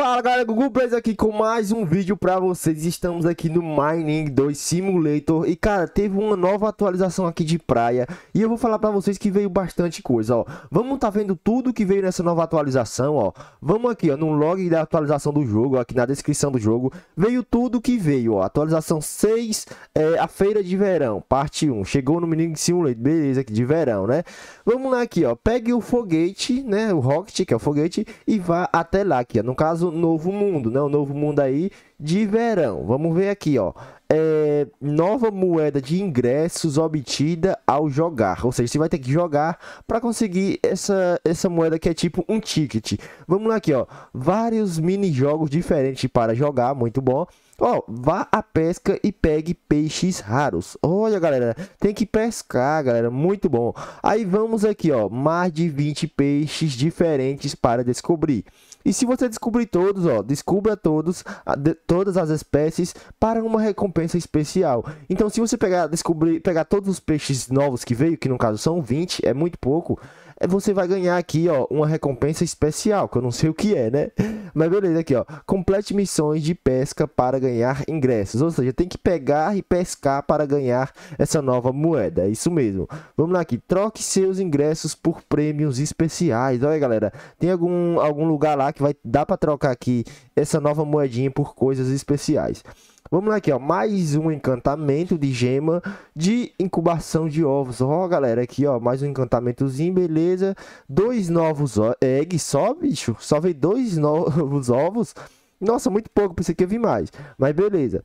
Fala galera, Google Blaze aqui com mais um vídeo pra vocês Estamos aqui no Mining 2 Simulator E cara, teve uma nova atualização aqui de praia E eu vou falar pra vocês que veio bastante coisa, ó Vamos tá vendo tudo que veio nessa nova atualização, ó Vamos aqui, ó, no log da atualização do jogo, aqui na descrição do jogo Veio tudo que veio, ó Atualização 6, é, a feira de verão, parte 1 Chegou no Mining Simulator, beleza, aqui de verão, né Vamos lá aqui, ó Pegue o foguete, né, o rocket, que é o foguete E vá até lá aqui, ó No caso Novo Mundo, né? O Novo Mundo aí de verão. Vamos ver aqui, ó. É, nova moeda de ingressos obtida ao jogar. Ou seja, você vai ter que jogar para conseguir essa, essa moeda que é tipo um ticket. Vamos lá aqui, ó. Vários mini-jogos diferentes para jogar, muito bom. Ó, vá à pesca e pegue peixes raros. Olha, galera, tem que pescar, galera, muito bom. Aí vamos aqui, ó, mais de 20 peixes diferentes para descobrir. E se você descobrir todos, ó, descubra todos, a, de, todas as espécies para uma recompensa especial. Então, se você pegar, descobrir, pegar todos os peixes novos que veio, que no caso são 20, é muito pouco você vai ganhar aqui, ó, uma recompensa especial, que eu não sei o que é, né? Mas beleza, aqui, ó. Complete missões de pesca para ganhar ingressos. Ou seja, tem que pegar e pescar para ganhar essa nova moeda. É isso mesmo. Vamos lá aqui. Troque seus ingressos por prêmios especiais. Olha, galera. Tem algum, algum lugar lá que vai dar para trocar aqui essa nova moedinha por coisas especiais. Vamos lá aqui, ó. Mais um encantamento de gema de incubação de ovos. Ó, galera, aqui, ó. Mais um encantamentozinho, beleza. Dois novos eggs só, bicho. Só veio dois novos ovos. Nossa, muito pouco, pensei que eu vi mais. Mas beleza.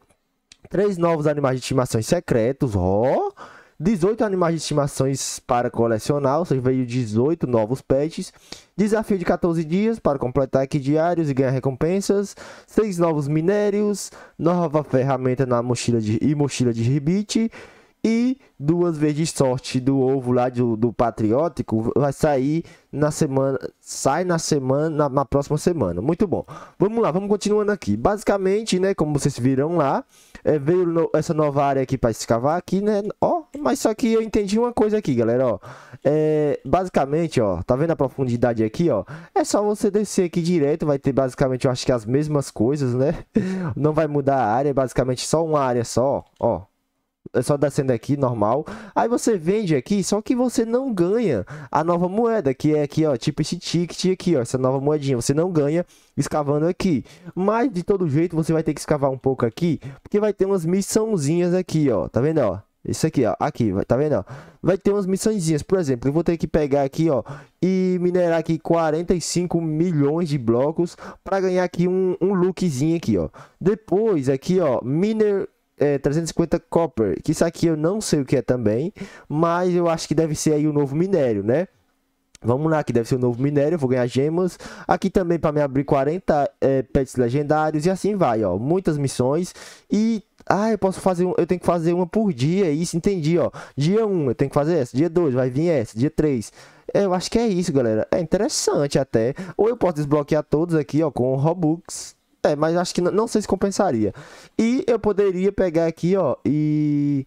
Três novos animais de estimação secretos, ó. Oh. 18 animais de estimações para colecionar, ou seja, veio 18 novos pets. Desafio de 14 dias para completar aqui diários e ganhar recompensas. 6 novos minérios, nova ferramenta na mochila de, e mochila de rebite. E duas vezes sorte do ovo lá do, do Patriótico vai sair na semana. Sai na semana, na, na, próxima semana. Muito bom. Vamos lá, vamos continuando aqui. Basicamente, né? Como vocês viram lá, é, veio no, essa nova área aqui para escavar aqui, né? Ó, mas só que eu entendi uma coisa aqui, galera. Ó, é, basicamente, ó, tá vendo a profundidade aqui, ó? É só você descer aqui direto, vai ter basicamente, eu acho que as mesmas coisas, né? Não vai mudar a área, é basicamente só uma área só, ó é só descendo aqui, normal. Aí você vende aqui, só que você não ganha a nova moeda, que é aqui, ó, tipo esse ticket aqui, ó, essa nova moedinha. Você não ganha escavando aqui. Mas, de todo jeito, você vai ter que escavar um pouco aqui, porque vai ter umas missãozinhas aqui, ó. Tá vendo, ó? Isso aqui, ó. Aqui, tá vendo, ó? Vai ter umas missõezinhas. Por exemplo, eu vou ter que pegar aqui, ó. E minerar aqui 45 milhões de blocos. para ganhar aqui um, um lookzinho aqui, ó. Depois, aqui, ó. Miner 350 é, copper, que isso aqui eu não sei o que é também, mas eu acho que deve ser aí o um novo minério, né? Vamos lá, que deve ser o um novo minério, vou ganhar gemas. Aqui também para me abrir 40 é, pets legendários e assim vai, ó. Muitas missões e ah, eu posso fazer um, eu tenho que fazer uma por dia, é isso entendi, ó. Dia 1 eu tenho que fazer essa, dia 2 vai vir essa, dia 3. É, eu acho que é isso, galera. É interessante até. Ou eu posso desbloquear todos aqui, ó, com Robux. É, mas acho que não, não sei se compensaria. E eu poderia pegar aqui, ó, e...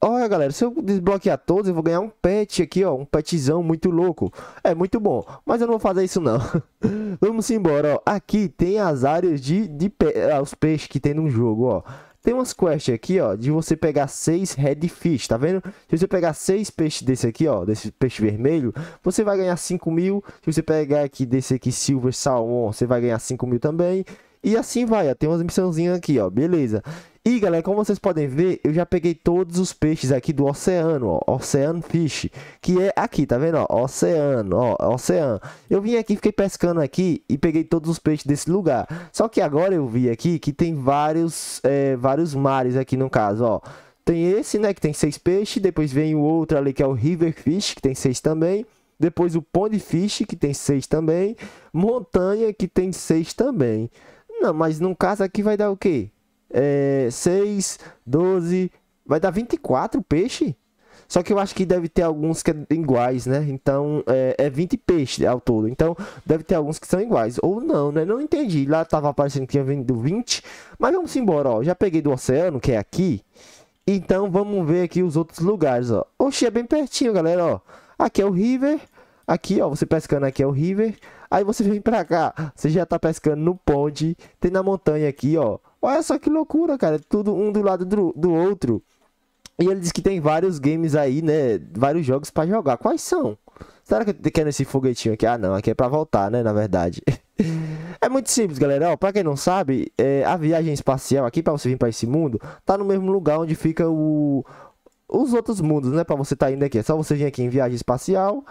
Olha, galera, se eu desbloquear todos, eu vou ganhar um pet aqui, ó. Um petzão muito louco. É muito bom, mas eu não vou fazer isso, não. Vamos embora, ó. Aqui tem as áreas de, de pe... Ah, os peixes que tem no jogo, ó. Tem umas quests aqui, ó, de você pegar seis redfish, tá vendo? Se você pegar seis peixes desse aqui, ó, desse peixe vermelho, você vai ganhar 5 mil. Se você pegar aqui desse aqui, silver salmon, você vai ganhar 5 mil também. E assim vai, ó. Tem umas missãozinhas aqui, ó. Beleza. E galera, como vocês podem ver, eu já peguei todos os peixes aqui do oceano, ó, Oceano Fish, que é aqui, tá vendo, ó, oceano, ó, oceano. Eu vim aqui, fiquei pescando aqui e peguei todos os peixes desse lugar. Só que agora eu vi aqui que tem vários, é, vários mares aqui no caso, ó. Tem esse, né, que tem seis peixes, depois vem o outro ali que é o River Fish, que tem seis também. Depois o Pond Fish, que tem seis também. Montanha, que tem seis também. Não, mas num caso aqui vai dar o quê? É, 6, 12, vai dar 24 peixe? Só que eu acho que deve ter alguns que são é iguais, né? Então, é, é 20 peixes ao todo. Então, deve ter alguns que são iguais. Ou não, né? Não entendi. Lá tava aparecendo que tinha vindo 20. Mas vamos embora, ó. Já peguei do oceano, que é aqui. Então, vamos ver aqui os outros lugares, ó. Oxi, é bem pertinho, galera, ó. Aqui é o River. Aqui, ó. Você pescando aqui é o River. Aí você vem pra cá, você já tá pescando no ponte, tem na montanha aqui, ó. Olha só que loucura, cara. Tudo um do lado do, do outro. E ele diz que tem vários games aí, né? Vários jogos para jogar. Quais são? Será que eu quero esse foguetinho aqui? Ah, não. Aqui é para voltar, né? Na verdade. é muito simples, galera. Para quem não sabe, é, a viagem espacial aqui para você vir para esse mundo tá no mesmo lugar onde fica o os outros mundos, né? Para você tá indo aqui. É só você vir aqui em viagem espacial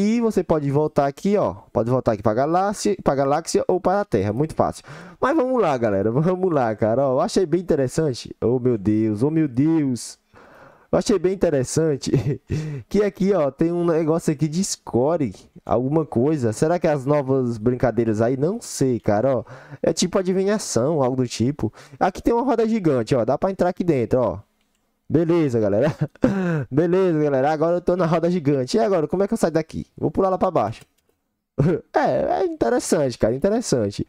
e você pode voltar aqui, ó. Pode voltar aqui para galáxia, para galáxia ou para a Terra, muito fácil. Mas vamos lá, galera, vamos lá, cara. Ó, eu achei bem interessante. Oh, meu Deus, oh, meu Deus. Eu achei bem interessante que aqui, ó, tem um negócio aqui de score, alguma coisa. Será que as novas brincadeiras aí? Não sei, cara, ó. É tipo adivinhação, algo do tipo. Aqui tem uma roda gigante, ó. Dá para entrar aqui dentro, ó. Beleza, galera. Beleza, galera. Agora eu tô na roda gigante. E agora, como é que eu saio daqui? Vou pular lá pra baixo. é, é interessante, cara. Interessante.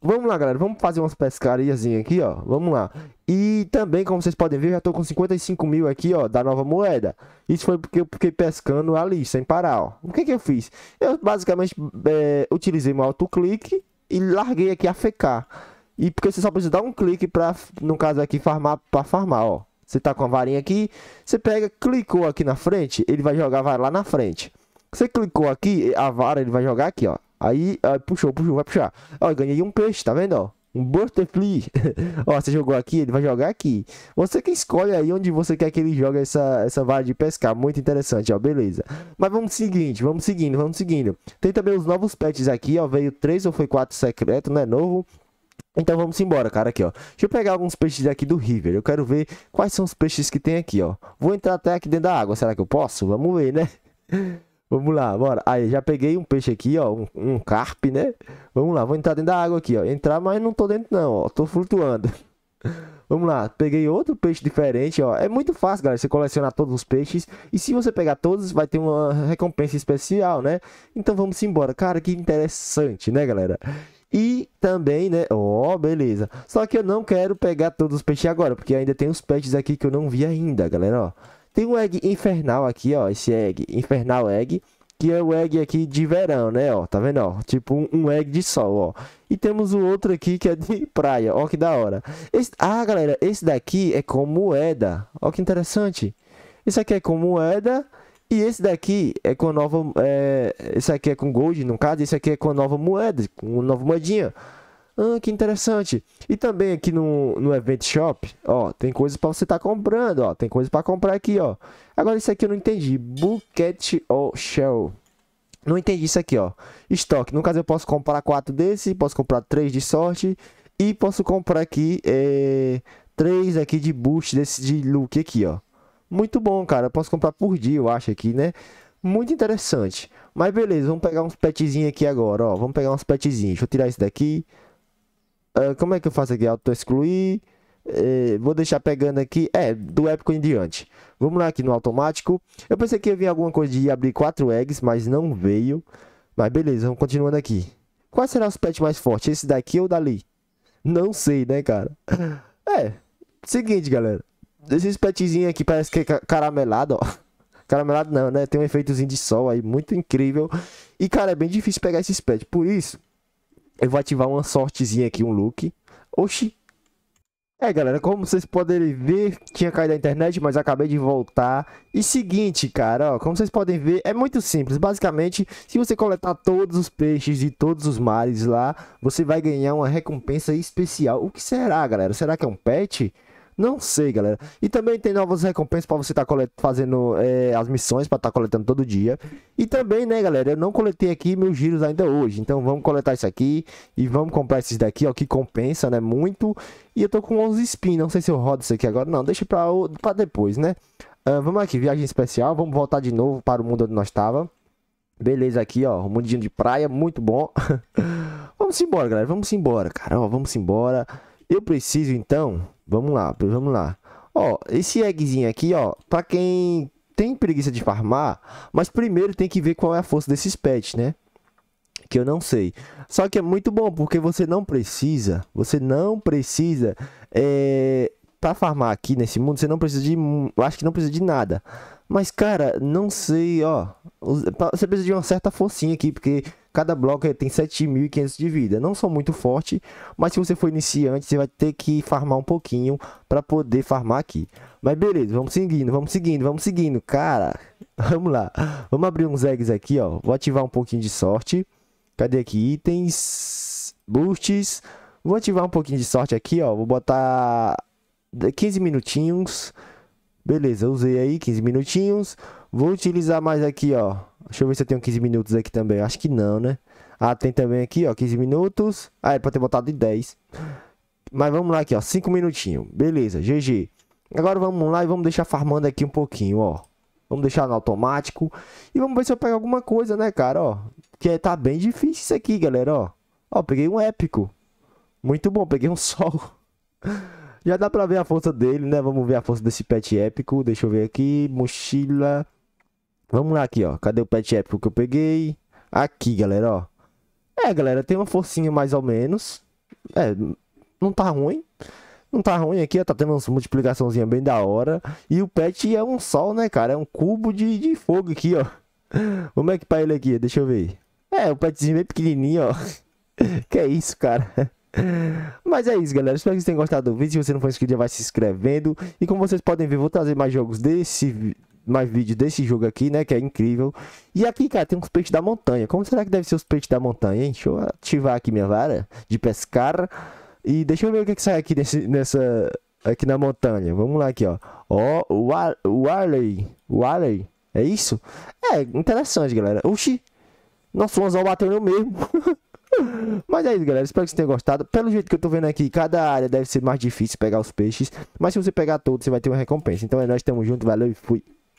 Vamos lá, galera. Vamos fazer umas pescarias aqui, ó. Vamos lá. E também, como vocês podem ver, já tô com 55 mil aqui, ó, da nova moeda. Isso foi porque eu fiquei pescando ali, sem parar, ó. O que que eu fiz? Eu, basicamente, é, utilizei meu autoclique e larguei aqui a fecar. E porque você só precisa dar um clique pra, no caso aqui, farmar, pra farmar, ó. Você tá com a varinha aqui, você pega, clicou aqui na frente, ele vai jogar a vara lá na frente. Você clicou aqui, a vara ele vai jogar aqui, ó. Aí, ó, puxou, puxou, vai puxar. Ó, ganhei um peixe, tá vendo, ó? Um butterfly. ó, você jogou aqui, ele vai jogar aqui. Você que escolhe aí onde você quer que ele jogue essa, essa vara de pescar. Muito interessante, ó, beleza. Mas vamos seguinte, vamos seguindo, vamos seguindo. Tem também os novos pets aqui, ó. Veio três ou foi quatro secreto, né? Novo. Então vamos embora, cara, aqui, ó. Deixa eu pegar alguns peixes aqui do River. Eu quero ver quais são os peixes que tem aqui, ó. Vou entrar até aqui dentro da água. Será que eu posso? Vamos ver, né? Vamos lá, bora. Aí, já peguei um peixe aqui, ó. Um, um carpe, né? Vamos lá, vou entrar dentro da água aqui, ó. Entrar, mas não tô dentro não, ó. Tô flutuando. Vamos lá, peguei outro peixe diferente, ó. É muito fácil, galera, você colecionar todos os peixes. E se você pegar todos, vai ter uma recompensa especial, né? Então vamos embora. Cara, que interessante, né, galera? E também, né? Ó, oh, beleza. Só que eu não quero pegar todos os peixes agora, porque ainda tem uns peixes aqui que eu não vi ainda, galera, ó. Tem um egg infernal aqui, ó, esse egg, infernal egg, que é o egg aqui de verão, né, ó, tá vendo, ó, tipo um, um egg de sol, ó. E temos o outro aqui que é de praia, ó, que da hora. Esse... Ah, galera, esse daqui é com moeda, ó que interessante. Isso aqui é com moeda e esse daqui é com a nova. É, esse aqui é com gold, no caso, esse aqui é com a nova moeda, com a nova moedinha. Ah, que interessante. E também aqui no, no Event Shop, ó, tem coisas para você estar tá comprando, ó. Tem coisas para comprar aqui, ó. Agora isso aqui eu não entendi. Bucket ou Shell. Não entendi isso aqui, ó. Estoque. No caso eu posso comprar quatro desse, posso comprar três de sorte e posso comprar aqui é, três aqui de boost desse de look aqui, ó. Muito bom, cara. Eu posso comprar por dia, eu acho aqui, né? Muito interessante. Mas beleza, vamos pegar uns petzinhos aqui agora, ó. Vamos pegar uns petzinhos. Deixa eu tirar esse daqui. Uh, como é que eu faço aqui? Auto-excluir. Uh, vou deixar pegando aqui. É, do épico em diante. Vamos lá aqui no automático. Eu pensei que ia vir alguma coisa de abrir quatro eggs, mas não veio. Mas beleza, vamos continuando aqui. Quais serão os pets mais fortes? Esse daqui ou dali? Não sei, né, cara? É, seguinte, galera. Esses petzinhos aqui parece que é caramelado, ó. Caramelado não, né? Tem um efeitozinho de sol aí, muito incrível. E, cara, é bem difícil pegar esses pets. Por isso, eu vou ativar uma sortezinha aqui, um look. Oxi! É, galera, como vocês podem ver, tinha caído a internet, mas acabei de voltar. E seguinte, cara, ó, como vocês podem ver, é muito simples. Basicamente, se você coletar todos os peixes de todos os mares lá, você vai ganhar uma recompensa especial. O que será, galera? Será que é um pet? Não sei, galera. E também tem novas recompensas para você estar tá fazendo é, as missões, para estar tá coletando todo dia. E também, né, galera, eu não coletei aqui meus giros ainda hoje. Então vamos coletar isso aqui e vamos comprar esses daqui, ó, que compensa, né, muito. E eu tô com 11 spin, não sei se eu rodo isso aqui agora. Não, deixa para pra depois, né. Uh, vamos aqui, viagem especial. Vamos voltar de novo para o mundo onde nós tava. Beleza aqui, ó, um mundinho de praia, muito bom. vamos embora, galera, vamos embora, cara, ó, vamos embora. Eu preciso então, vamos lá, vamos lá. Ó, esse eggzinho aqui, ó, para quem tem preguiça de farmar, mas primeiro tem que ver qual é a força desses pets, né? Que eu não sei. Só que é muito bom porque você não precisa, você não precisa é, para farmar aqui nesse mundo, você não precisa de, eu acho que não precisa de nada. Mas cara, não sei, ó, você precisa de uma certa forcinha aqui porque Cada bloco é, tem 7.500 de vida. Não são muito forte, mas se você for iniciante, você vai ter que farmar um pouquinho para poder farmar aqui. Mas beleza, vamos seguindo, vamos seguindo, vamos seguindo. Cara, vamos lá. Vamos abrir uns eggs aqui, ó. Vou ativar um pouquinho de sorte. Cadê aqui? Itens, boosts. Vou ativar um pouquinho de sorte aqui, ó. Vou botar 15 minutinhos. Beleza, usei aí 15 minutinhos. Vou utilizar mais aqui, ó. Deixa eu ver se eu tenho 15 minutos aqui também. Acho que não, né? Ah, tem também aqui, ó, 15 minutos. Ah, é pra ter botado de 10. Mas vamos lá aqui, ó, 5 minutinhos. Beleza, GG. Agora vamos lá e vamos deixar farmando aqui um pouquinho, ó. Vamos deixar no automático. E vamos ver se eu pego alguma coisa, né, cara, ó. que tá bem difícil isso aqui, galera, ó. Ó, peguei um épico. Muito bom, peguei um sol. Já dá pra ver a força dele, né? Vamos ver a força desse pet épico. Deixa eu ver aqui. Mochila. Vamos lá aqui, ó. Cadê o pet épico que eu peguei? Aqui, galera, ó. É, galera, tem uma forcinha mais ou menos. É, não tá ruim. Não tá ruim aqui, ó. Tá tendo uma multiplicaçãozinha bem da hora. E o pet é um sol, né, cara? É um cubo de, de fogo aqui, ó. Como é que pra ele aqui? Deixa eu ver. É, o petzinho bem pequenininho, ó. que é isso, cara. Mas é isso, galera. Espero que vocês tenham gostado do vídeo. Se você não for inscrito, já vai se inscrevendo. E como vocês podem ver, vou trazer mais jogos desse mais vídeos desse jogo aqui, né? Que é incrível. E aqui, cara, tem uns peixes da montanha. Como será que deve ser os peixes da montanha, hein? Deixa eu ativar aqui minha vara de pescar. E deixa eu ver o que, que sai aqui nesse, nessa. Aqui na montanha. Vamos lá aqui, ó. Ó, o War Warley. Warley. É isso? É, interessante, galera. Oxi. Nosso o anzol bateu no mesmo. Mas é isso, galera. Espero que vocês tenham gostado. Pelo jeito que eu tô vendo aqui, cada área deve ser mais difícil pegar os peixes. Mas se você pegar todos, você vai ter uma recompensa. Então é nóis, tamo junto. Valeu e fui.